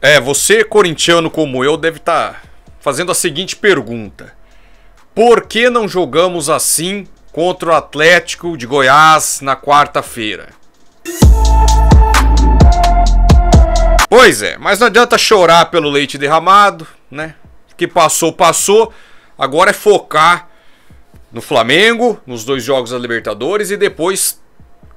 É, você, corintiano como eu, deve estar tá fazendo a seguinte pergunta: Por que não jogamos assim contra o Atlético de Goiás na quarta-feira? Pois é, mas não adianta chorar pelo leite derramado, né? Que passou, passou. Agora é focar no Flamengo, nos dois jogos da Libertadores e depois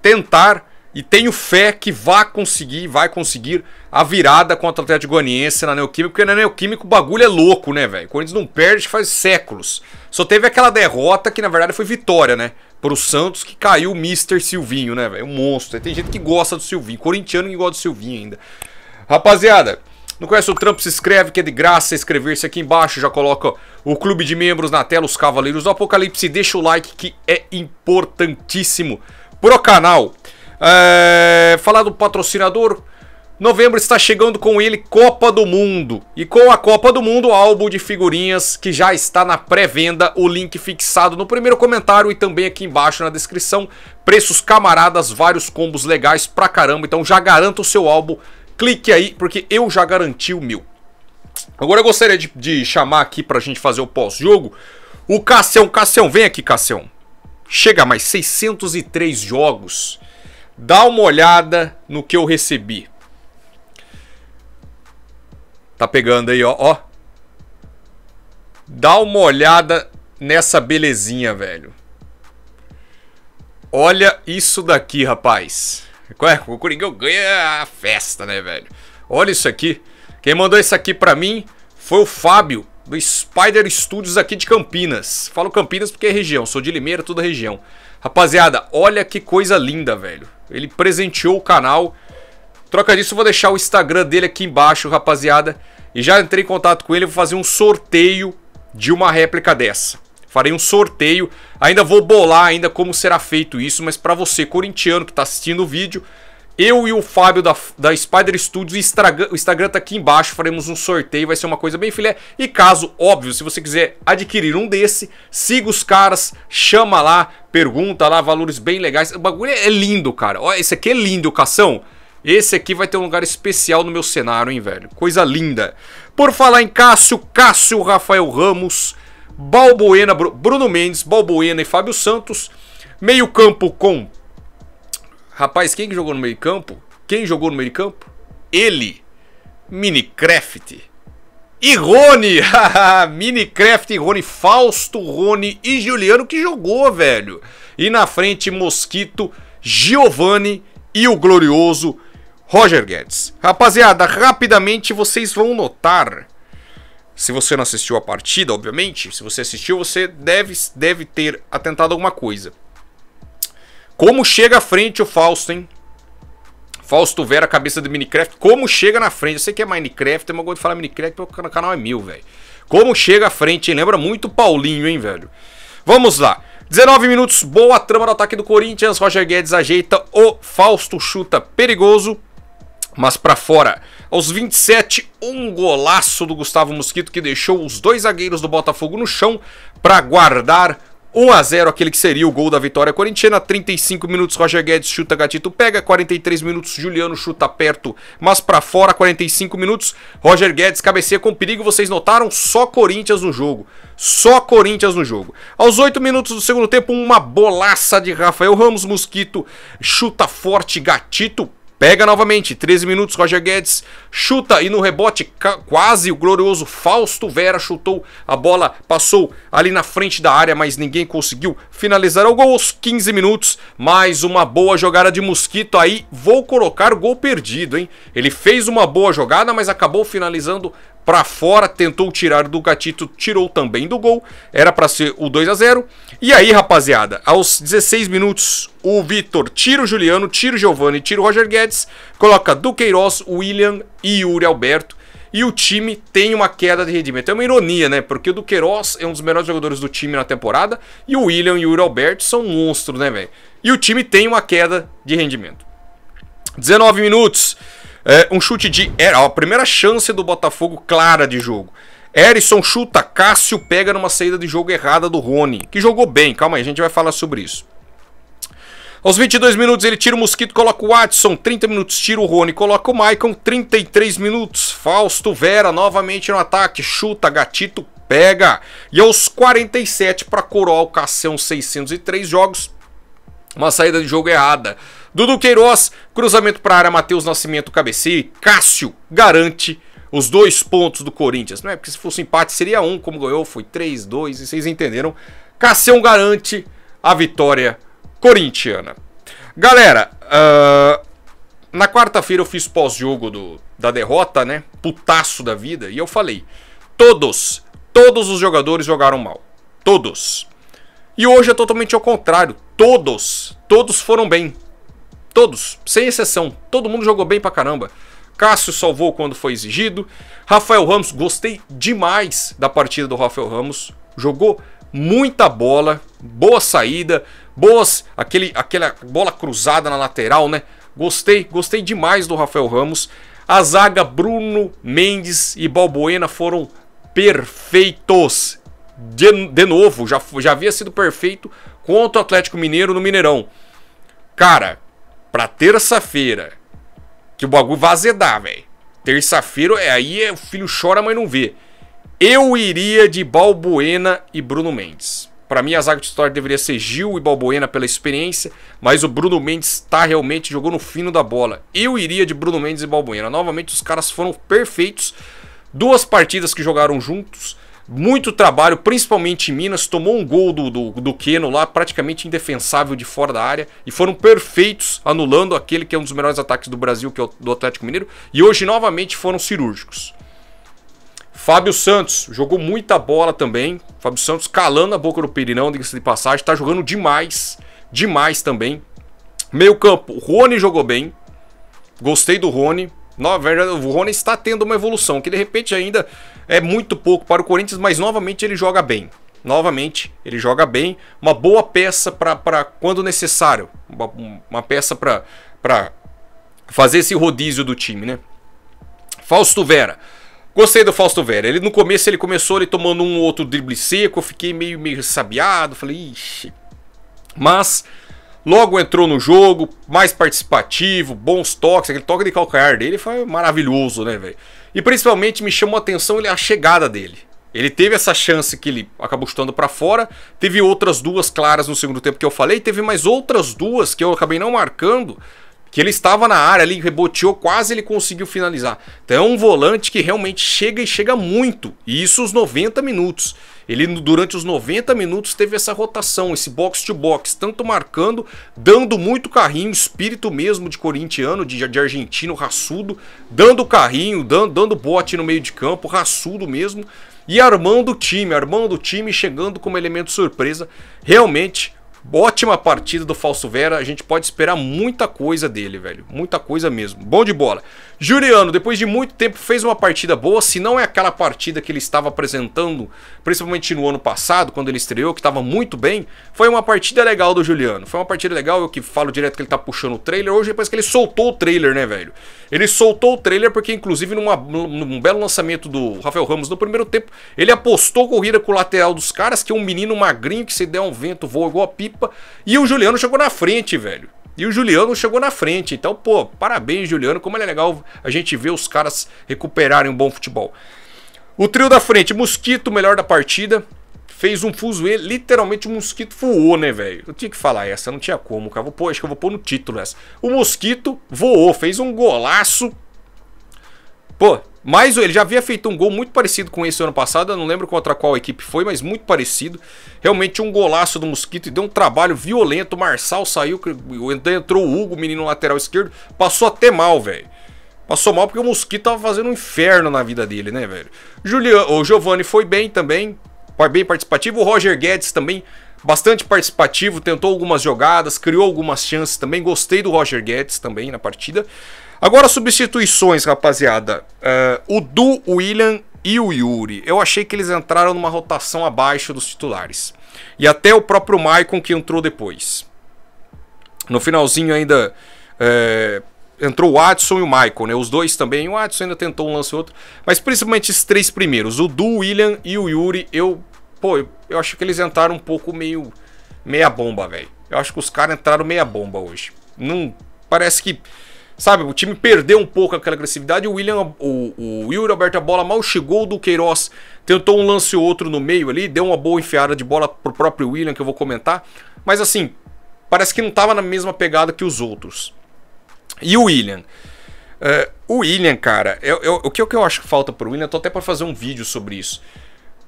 tentar e tenho fé que vai conseguir, vai conseguir a virada contra o Atlético Goianiense na Neoquímica, porque na Neoquímica o bagulho é louco, né, velho? Corinthians não perde faz séculos. Só teve aquela derrota que na verdade foi vitória, né? Pro Santos que caiu o Mr. Silvinho, né, velho? É um monstro. Tem gente que gosta do Silvinho, corintiano que gosta do Silvinho ainda. Rapaziada, não conhece o trampo, se inscreve que é de graça inscrever-se aqui embaixo. Já coloca o clube de membros na tela, os Cavaleiros do Apocalipse. Deixa o like que é importantíssimo pro canal. É, falar do patrocinador. Novembro está chegando com ele Copa do Mundo. E com a Copa do Mundo, álbum de figurinhas que já está na pré-venda. O link fixado no primeiro comentário e também aqui embaixo na descrição. Preços camaradas, vários combos legais pra caramba. Então já garanta o seu álbum. Clique aí, porque eu já garanti o meu. Agora eu gostaria de, de chamar aqui pra gente fazer o pós-jogo. O Cassião, Cassião, vem aqui, Cassião. Chega mais 603 jogos. Dá uma olhada no que eu recebi. Tá pegando aí, ó, ó. Dá uma olhada nessa belezinha, velho. Olha isso daqui, rapaz. É? O Coringão ganha a festa, né, velho? Olha isso aqui. Quem mandou isso aqui pra mim foi o Fábio, do Spider Studios aqui de Campinas. Falo Campinas porque é região, sou de Limeira, toda região. Rapaziada, olha que coisa linda, velho. Ele presenteou o canal. Troca disso, vou deixar o Instagram dele aqui embaixo, rapaziada. E já entrei em contato com ele, vou fazer um sorteio de uma réplica dessa. Farei um sorteio, ainda vou bolar ainda como será feito isso, mas para você corintiano que está assistindo o vídeo, eu e o Fábio da, da Spider Studios, Instagram, o Instagram tá aqui embaixo, faremos um sorteio, vai ser uma coisa bem filé. E caso, óbvio, se você quiser adquirir um desse, siga os caras, chama lá, pergunta lá, valores bem legais. O bagulho é lindo, cara. olha esse aqui é lindo, Cação. Esse aqui vai ter um lugar especial no meu cenário, hein, velho? Coisa linda. Por falar em Cássio, Cássio Rafael Ramos, Balbuena, Bruno Mendes, Balbuena e Fábio Santos. Meio campo com Rapaz, quem que jogou no meio campo? Quem jogou no meio campo? Ele, Minicraft. E Rony, Minicraft e Rony, Fausto, Rony e Juliano que jogou, velho. E na frente, Mosquito, Giovanni e o glorioso Roger Guedes. Rapaziada, rapidamente vocês vão notar. Se você não assistiu a partida, obviamente, se você assistiu, você deve, deve ter atentado alguma coisa. Como chega à frente o Fausto, hein? Fausto Vera, cabeça do Minecraft. Como chega na frente? Eu sei que é Minecraft, mas eu gosto de falar Minecraft porque o canal é mil, velho. Como chega à frente, hein? Lembra muito Paulinho, hein, velho? Vamos lá. 19 minutos, boa trama do ataque do Corinthians. Roger Guedes ajeita o Fausto chuta perigoso, mas para fora. Aos 27, um golaço do Gustavo Mosquito que deixou os dois zagueiros do Botafogo no chão para guardar 1 a 0 aquele que seria o gol da vitória corintiana. 35 minutos, Roger Guedes chuta, Gatito pega. 43 minutos, Juliano chuta perto, mas para fora. 45 minutos, Roger Guedes cabeceia com perigo. Vocês notaram? Só Corinthians no jogo. Só Corinthians no jogo. Aos 8 minutos do segundo tempo, uma bolaça de Rafael Ramos. Mosquito chuta forte, Gatito Pega novamente, 13 minutos, Roger Guedes chuta e no rebote quase o glorioso Fausto Vera chutou a bola, passou ali na frente da área, mas ninguém conseguiu finalizar o gol aos 15 minutos. Mais uma boa jogada de Mosquito aí, vou colocar o gol perdido, hein? Ele fez uma boa jogada, mas acabou finalizando para fora, tentou tirar do Gatito, tirou também do gol. Era para ser o 2 a 0. E aí, rapaziada, aos 16 minutos, o Vitor tira o Juliano, tira o Giovani, tira o Roger Guedes, coloca Duqueiroz, William e Yuri Alberto. E o time tem uma queda de rendimento. É uma ironia, né? Porque o Duqueiroz é um dos melhores jogadores do time na temporada e o William e o Yuri Alberto são monstros, né, velho? E o time tem uma queda de rendimento. 19 minutos. É, um chute de. Era a primeira chance do Botafogo clara de jogo. Erisson chuta, Cássio pega numa saída de jogo errada do Rony, que jogou bem, calma aí, a gente vai falar sobre isso. Aos 22 minutos ele tira o Mosquito, coloca o Watson, 30 minutos tira o Rony, coloca o Maicon, 33 minutos, Fausto Vera novamente no ataque, chuta, Gatito pega. E aos 47 para coroar o Cassião 603 jogos, uma saída de jogo errada. Dudu Queiroz Cruzamento para a área, Matheus Nascimento cabeceia e Cássio garante os dois pontos do Corinthians, não é Porque se fosse empate seria um, como ganhou foi 3, 2, e vocês entenderam. Cássio garante a vitória corintiana. Galera, uh, na quarta-feira eu fiz pós-jogo da derrota, né? Putaço da vida, e eu falei: todos, todos os jogadores jogaram mal. Todos. E hoje é totalmente ao contrário. Todos, todos foram bem. Todos, sem exceção. Todo mundo jogou bem pra caramba. Cássio salvou quando foi exigido. Rafael Ramos, gostei demais da partida do Rafael Ramos. Jogou muita bola, boa saída, boas. Aquele, aquela bola cruzada na lateral, né? Gostei, gostei demais do Rafael Ramos. A zaga Bruno Mendes e Balbuena foram perfeitos. De, de novo, já, já havia sido perfeito contra o Atlético Mineiro no Mineirão. Cara, pra terça-feira. Que o bagulho vai azedar, velho. Terça-feira, é, aí é, o filho chora, mas não vê. Eu iria de Balbuena e Bruno Mendes. Para mim, a zaga de história deveria ser Gil e Balbuena pela experiência, mas o Bruno Mendes tá realmente jogou no fino da bola. Eu iria de Bruno Mendes e Balbuena. Novamente, os caras foram perfeitos. Duas partidas que jogaram juntos muito trabalho, principalmente em Minas. Tomou um gol do, do, do Keno lá, praticamente indefensável de fora da área. E foram perfeitos, anulando aquele que é um dos melhores ataques do Brasil, que é o do Atlético Mineiro. E hoje, novamente, foram cirúrgicos. Fábio Santos jogou muita bola também. Fábio Santos calando a boca do Pirinão, diga-se de passagem. Está jogando demais, demais também. Meio campo, Rony jogou bem. Gostei do Rony. Na o Rony está tendo uma evolução, que de repente ainda é muito pouco para o Corinthians, mas novamente ele joga bem. Novamente, ele joga bem. Uma boa peça para quando necessário. Uma, uma peça para fazer esse rodízio do time, né? Fausto Vera. Gostei do Fausto Vera. Ele no começo ele começou ele tomando um outro drible seco, eu fiquei meio meio sabiado, falei, ixi. Mas Logo entrou no jogo, mais participativo, bons toques, aquele toque de calcanhar dele foi maravilhoso, né, velho? E principalmente me chamou a atenção a chegada dele. Ele teve essa chance que ele acabou chutando para fora, teve outras duas claras no segundo tempo que eu falei, teve mais outras duas que eu acabei não marcando, que ele estava na área ali, reboteou, quase ele conseguiu finalizar. Então é um volante que realmente chega e chega muito, e isso os 90 minutos. Ele durante os 90 minutos teve essa rotação, esse box to box, tanto marcando, dando muito carrinho, espírito mesmo de corintiano, de, de argentino raçudo, dando carrinho, dando, dando bote no meio de campo, raçudo mesmo, e armando o time, armando o time, chegando como elemento surpresa. Realmente Ótima partida do Falso Vera. A gente pode esperar muita coisa dele, velho. Muita coisa mesmo. Bom de bola. Juliano, depois de muito tempo, fez uma partida boa. Se não é aquela partida que ele estava apresentando, principalmente no ano passado, quando ele estreou, que estava muito bem. Foi uma partida legal do Juliano. Foi uma partida legal. Eu que falo direto que ele tá puxando o trailer. Hoje, depois que ele soltou o trailer, né, velho? Ele soltou o trailer porque, inclusive, numa, num belo lançamento do Rafael Ramos no primeiro tempo, ele apostou corrida com o lateral dos caras, que é um menino magrinho que se der um vento voa igual a pipa. E o Juliano chegou na frente, velho. E o Juliano chegou na frente. Então, pô, parabéns, Juliano. Como é legal a gente ver os caras recuperarem um bom futebol. O trio da frente, Mosquito, melhor da partida fez um ele literalmente o um mosquito voou, né, velho? Eu tinha que falar essa, não tinha como, cara. Vou pôr, acho que eu vou pôr no título essa. O mosquito voou, fez um golaço. Pô, mas ele já havia feito um gol muito parecido com esse ano passado, eu não lembro contra qual equipe foi, mas muito parecido. Realmente um golaço do Mosquito e deu um trabalho violento. O Marçal saiu, entrou o Hugo, menino lateral esquerdo, passou até mal, velho. Passou mal porque o Mosquito tava fazendo um inferno na vida dele, né, velho? Julian, o giovanni foi bem também, bem participativo. O Roger Guedes também, bastante participativo, tentou algumas jogadas, criou algumas chances também. Gostei do Roger Guedes também na partida. Agora, substituições, rapaziada. Uh, o Du, o William e o Yuri. Eu achei que eles entraram numa rotação abaixo dos titulares. E até o próprio Maicon que entrou depois. No finalzinho ainda. É, entrou o Watson e o Michael, né? Os dois também. O Watson ainda tentou um lance outro. Mas principalmente esses três primeiros, o Du, o William e o Yuri, eu. Pô, eu, eu acho que eles entraram um pouco meio. meia bomba, velho. Eu acho que os caras entraram meia bomba hoje. Não. Parece que. Sabe, o time perdeu um pouco aquela agressividade. O William, o, o Yuri aberta a bola mal chegou do Queiroz. Tentou um lance ou outro no meio ali, deu uma boa enfiada de bola pro próprio William, que eu vou comentar. Mas assim, parece que não tava na mesma pegada que os outros. E o William? Uh, o William, cara, eu, eu, o, que, o que eu acho que falta pro William, eu tô até pra fazer um vídeo sobre isso.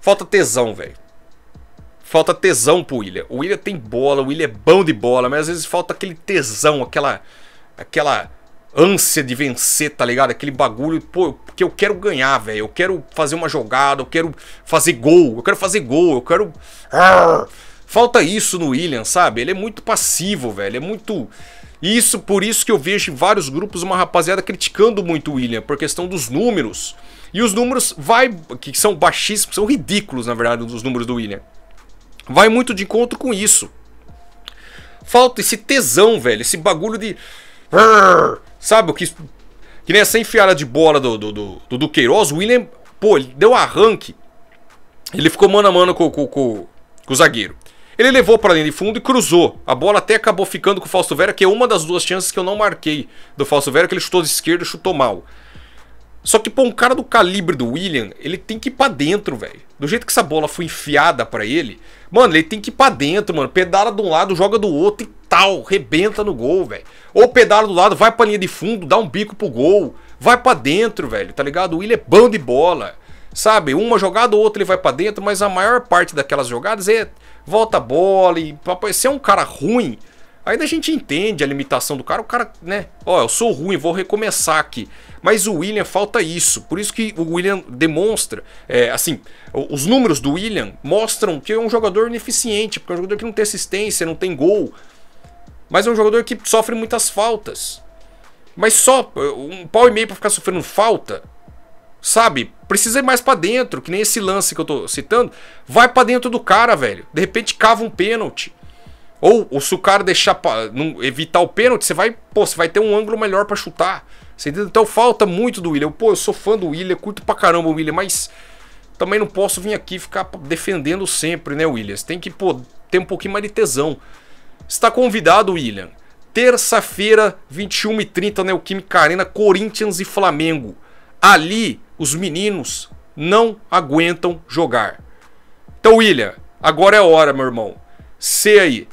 Falta tesão, velho. Falta tesão pro William. O William tem bola, o William é bom de bola, mas às vezes falta aquele tesão, aquela. aquela ânsia de vencer, tá ligado? Aquele bagulho, pô, porque eu quero ganhar, velho. Eu quero fazer uma jogada, eu quero fazer gol, eu quero fazer gol, eu quero. Arr! Ah, Falta isso no William, sabe? Ele é muito passivo, velho. É muito. Isso, por isso que eu vejo em vários grupos uma rapaziada criticando muito o William, por questão dos números. E os números vai. que são baixíssimos, são ridículos, na verdade, os números do William. Vai muito de encontro com isso. Falta esse tesão, velho. Esse bagulho de. Sabe o que. Que nem essa enfiada de bola do, do, do, do Queiroz, o William, pô, ele deu arranque. Ele ficou mano a mano com, com, com, com o zagueiro. Ele levou para linha de fundo e cruzou. A bola até acabou ficando com o Fausto Vera, que é uma das duas chances que eu não marquei do Fausto Vera, que ele chutou de esquerda e chutou mal. Só que, pô, um cara do calibre do William, ele tem que ir pra dentro, velho. Do jeito que essa bola foi enfiada para ele, mano, ele tem que ir pra dentro, mano. Pedala de um lado, joga do outro e tal, rebenta no gol, velho. Ou pedala do lado, vai pra linha de fundo, dá um bico pro gol, vai para dentro, velho, tá ligado? O William é bando de bola. Sabe? Uma jogada ou outra ele vai para dentro, mas a maior parte daquelas jogadas é volta a bola e se é um cara ruim, ainda a gente entende a limitação do cara, o cara, né? Ó, eu sou ruim, vou recomeçar aqui. Mas o William falta isso, por isso que o William demonstra, é, assim, os números do William mostram que é um jogador ineficiente, porque é um jogador que não tem assistência, não tem gol, mas é um jogador que sofre muitas faltas. Mas só um pau e meio para ficar sofrendo falta, Sabe? Precisa ir mais para dentro, que nem esse lance que eu tô citando. Vai para dentro do cara, velho. De repente cava um pênalti. Ou, ou se o cara deixar pra, não, evitar o pênalti, você vai, pô, você vai ter um ângulo melhor para chutar. Você entendeu? Então falta muito do William. pô, eu sou fã do William, curto pra caramba o William, mas também não posso vir aqui ficar defendendo sempre, né, William? Você tem que, pô, ter um pouquinho mais de tesão. Está convidado, William. Terça-feira, 21h30, Neoquímica Arena, Corinthians e Flamengo. Ali os meninos não aguentam jogar. Então, William, agora é hora, meu irmão. Você aí,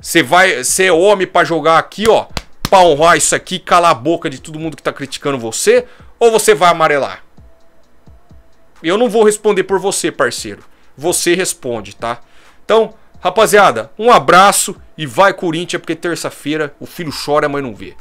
você vai, você é homem para jogar aqui, ó, pra honrar isso aqui, calar a boca de todo mundo que tá criticando você, ou você vai amarelar? Eu não vou responder por você, parceiro. Você responde, tá? Então, rapaziada, um abraço e vai Corinthians, porque terça-feira o filho chora, a mãe não vê.